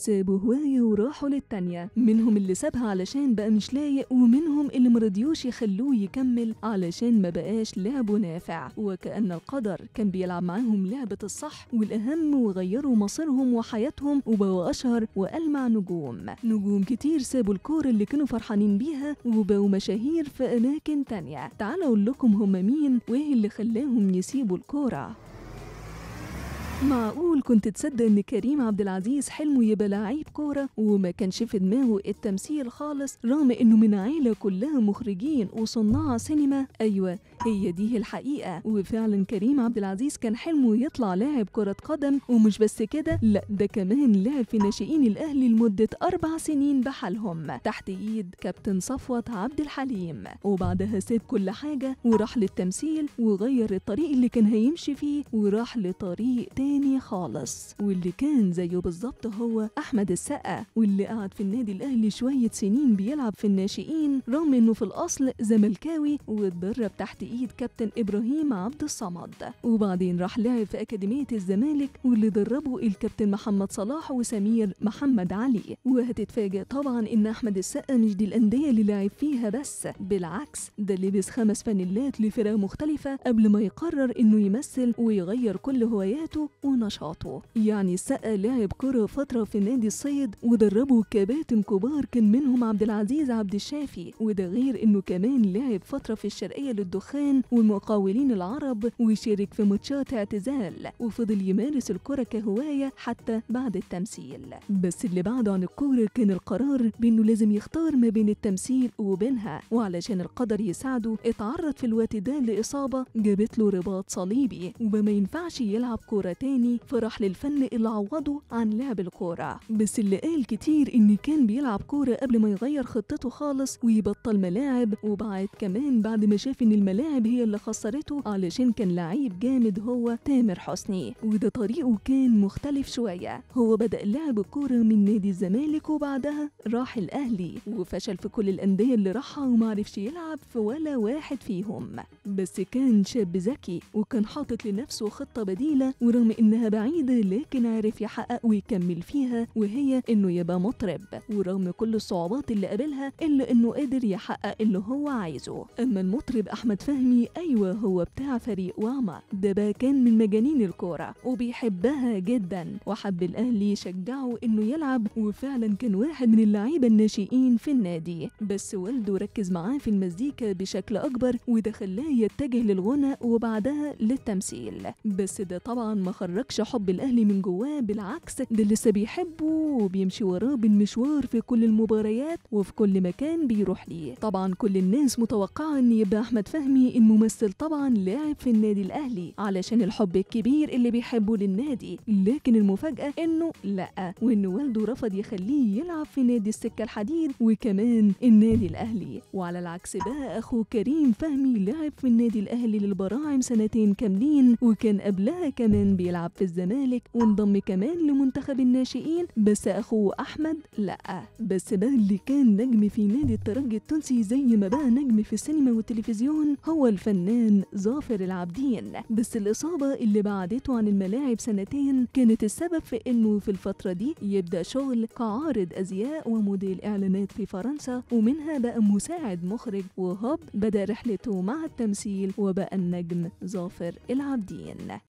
سابوا هواية وراحوا للتانية منهم اللي سابها علشان بقى مش لايق ومنهم اللي مرضيوش يخلوه يكمل علشان ما بقاش لعبه نافع وكأن القدر كان بيلعب معاهم لعبة الصح والأهم وغيروا مصيرهم وحياتهم وبقوا أشهر وألمع نجوم نجوم كتير سابوا الكور اللي كانوا فرحانين بيها وبقوا مشاهير في أماكن تانية تعالوا أقول لكم هم مين وإيه اللي خلاهم يسيبوا الكورة معقول كنت تصدق ان كريم عبد العزيز حلمه يبقى لعيب كوره وما كانش في دماغه التمثيل خالص رغم انه من عيله كلها مخرجين وصناع سينما ايوه هي دي الحقيقه وفعلا كريم عبد العزيز كان حلمه يطلع لاعب كره قدم ومش بس كده لا ده كمان لعب في ناشئين الاهلي لمده اربع سنين بحالهم تحت ايد كابتن صفوت عبد الحليم وبعدها ساب كل حاجه وراح للتمثيل وغير الطريق اللي كان هيمشي فيه وراح لطريق تاني تاني خالص واللي كان زيه بالظبط هو احمد السقا واللي قعد في النادي الاهلي شويه سنين بيلعب في الناشئين رغم انه في الاصل زملكاوي واتدرب تحت ايد كابتن ابراهيم عبد الصمد وبعدين راح لعب في اكاديميه الزمالك واللي دربه الكابتن محمد صلاح وسمير محمد علي وهتتفاجئ طبعا ان احمد السقا مش دي الانديه اللي لعب فيها بس بالعكس ده لبس خمس فانيلات لفرق مختلفه قبل ما يقرر انه يمثل ويغير كل هواياته ونشاطه يعني السقا لعب كرة فترة في نادي الصيد ودربه كباتن كبار كان منهم عبد العزيز عبد الشافي وده غير انه كمان لعب فترة في الشرقية للدخان والمقاولين العرب وشارك في ماتشات اعتزال وفضل يمارس الكرة كهواية حتى بعد التمثيل بس اللي بعده عن الكورة كان القرار بانه لازم يختار ما بين التمثيل وبينها وعلشان القدر يساعده اتعرض في الوقت ده لإصابة جابت له رباط صليبي وما ينفعش يلعب كورة تاني الأولاني فرح للفن اللي عوضه عن لعب الكورة بس اللي قال كتير إن كان بيلعب كورة قبل ما يغير خطته خالص ويبطل ملاعب وبعد كمان بعد ما شاف إن الملاعب هي اللي خسرته علشان كان لعيب جامد هو تامر حسني وده طريقه كان مختلف شوية هو بدأ لعب الكورة من نادي الزمالك وبعدها راح الأهلي وفشل في كل الأندية اللي راحها ومعرفش يلعب في ولا واحد فيهم بس كان شاب ذكي وكان حاطط لنفسه خطة بديلة ورغم إنها بعيدة لكن عرف يحقق ويكمل فيها وهي إنه يبقى مطرب ورغم كل الصعوبات اللي قابلها إلا إنه قادر يحقق اللي هو عايزه أما المطرب أحمد فهمي أيوة هو بتاع فريق واما ده بقى كان من مجانين الكورة وبيحبها جدا وحب الأهلي شجعه إنه يلعب وفعلا كان واحد من اللعيبة الناشئين في النادي بس والده ركز معاه في المزيكا بشكل أكبر وده خلاه يتجه للغنى وبعدها للتمثيل بس ده طبعا ما خرج بيحركش حب الاهلي من جواه بالعكس ده لسه بيحبه وبيمشي وراه بالمشوار في كل المباريات وفي كل مكان بيروح ليه طبعا كل الناس متوقعه ان يبقى احمد فهمي الممثل طبعا لاعب في النادي الاهلي علشان الحب الكبير اللي بيحبه للنادي لكن المفاجاه انه لا وان والده رفض يخليه يلعب في نادي السكه الحديد وكمان النادي الاهلي وعلى العكس بقى اخوه كريم فهمي لعب في النادي الاهلي للبراعم سنتين كاملين وكان قبلها كمان بيلعب بيلعب في الزمالك وانضم كمان لمنتخب الناشئين بس أخوه أحمد لأ بس اللي كان نجم في نادي الترجي التونسي زي ما بقى نجم في السينما والتلفزيون هو الفنان ظافر العابدين بس الإصابة اللي بعدته عن الملاعب سنتين كانت السبب في إنه في الفترة دي يبدأ شغل كعارض أزياء وموديل إعلانات في فرنسا ومنها بقى مساعد مخرج وهوب بدأ رحلته مع التمثيل وبقى النجم ظافر العابدين